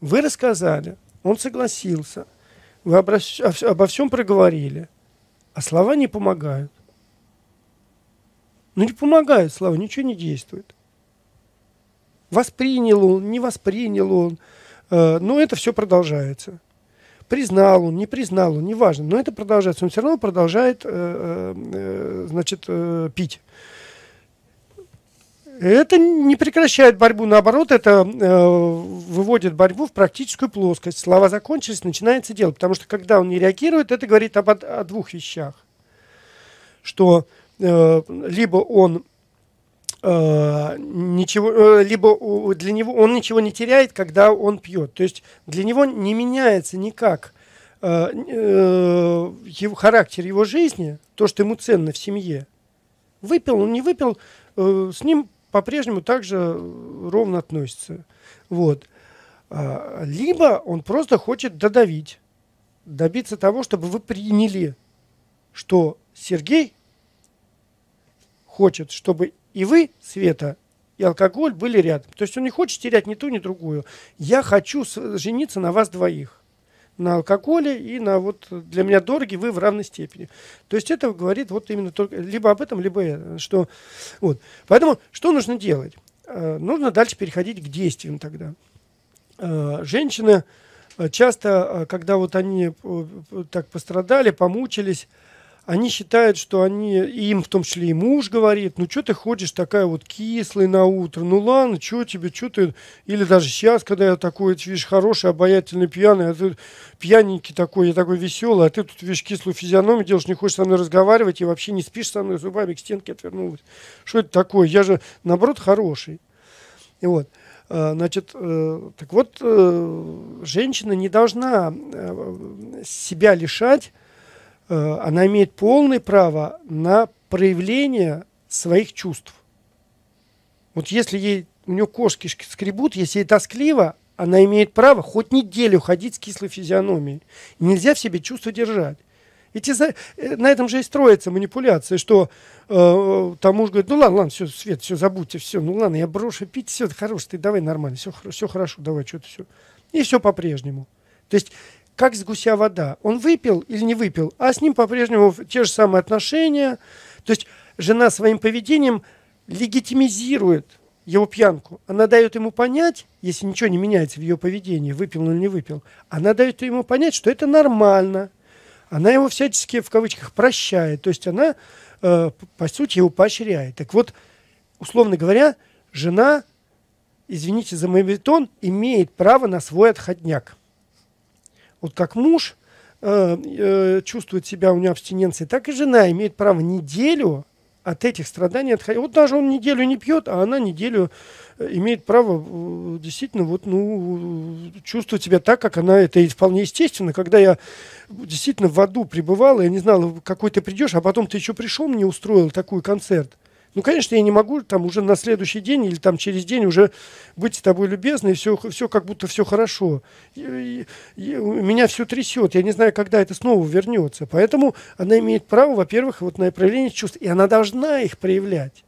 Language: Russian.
Вы рассказали, он согласился, вы обращ... обо всем проговорили, а слова не помогают. Ну не помогают слова, ничего не действует. Воспринял он, не воспринял он, э, но это все продолжается. Признал он, не признал он, неважно, но это продолжается. Он все равно продолжает, э, э, э, значит, э, пить. Это не прекращает борьбу, наоборот, это э, выводит борьбу в практическую плоскость. Слова закончились, начинается дело, потому что когда он не реагирует, это говорит об, о двух вещах. Что э, либо он э, ничего, э, либо для него он ничего не теряет, когда он пьет. То есть для него не меняется никак э, э, его характер его жизни, то, что ему ценно в семье. Выпил, он не выпил, э, с ним по-прежнему также э, ровно относится. Вот. А, либо он просто хочет додавить, добиться того, чтобы вы приняли, что Сергей хочет, чтобы и вы, Света, и алкоголь были рядом. То есть он не хочет терять ни ту, ни другую. Я хочу жениться на вас двоих на алкоголе и на вот для меня дороги вы в равной степени. То есть это говорит вот именно только либо об этом, либо это, что вот. Поэтому что нужно делать? Э, нужно дальше переходить к действиям тогда. Э, женщины э, часто, э, когда вот они э, так пострадали, помучились, они считают, что они, им в том числе и муж говорит, ну что ты ходишь такая вот кислая на утро, ну ладно, что тебе, что ты, или даже сейчас, когда я такой, ты, видишь, хороший, обаятельный, пьяный, а ты пьяненький такой, я такой веселый, а ты тут, видишь, кислую физиономию делаешь, не хочешь со мной разговаривать и вообще не спишь со мной, зубами к стенке отвернулась. Что это такое? Я же, наоборот, хороший. И вот. Э, значит, э, так вот, э, женщина не должна себя лишать Э, она имеет полное право на проявление своих чувств. Вот если ей, у нее кошки скребут, если ей тоскливо, она имеет право хоть неделю ходить с кислой физиономией. нельзя в себе чувство держать. Эти на этом же и строится манипуляция, что э, там муж говорит, ну ладно, ладно, все, Свет, все, забудьте, все, ну ладно, я брошу пить, все, хорош, ты давай нормально, все, все хорошо, давай, что-то все. И все по-прежнему. То есть как с гуся вода. Он выпил или не выпил, а с ним по-прежнему те же самые отношения. То есть жена своим поведением легитимизирует его пьянку. Она дает ему понять, если ничего не меняется в ее поведении, выпил он или не выпил, она дает ему понять, что это нормально. Она его всячески, в кавычках, прощает. То есть она, э, по сути, его поощряет. Так вот, условно говоря, жена, извините за мой бетон, имеет право на свой отходняк. Вот как муж э, э, чувствует себя у него абстиненцией, так и жена имеет право неделю от этих страданий отходить. Вот даже он неделю не пьет, а она неделю э, имеет право э, действительно вот, ну, чувствовать себя так, как она это и вполне естественно. Когда я действительно в аду пребывал я не знал, какой ты придешь, а потом ты еще пришел, мне устроил такой концерт. Ну, конечно, я не могу там уже на следующий день или там через день уже быть с тобой любезной, и все, все как будто все хорошо. И, и, и, меня все трясет, я не знаю, когда это снова вернется. Поэтому она имеет право, во-первых, вот на проявление чувств, и она должна их проявлять.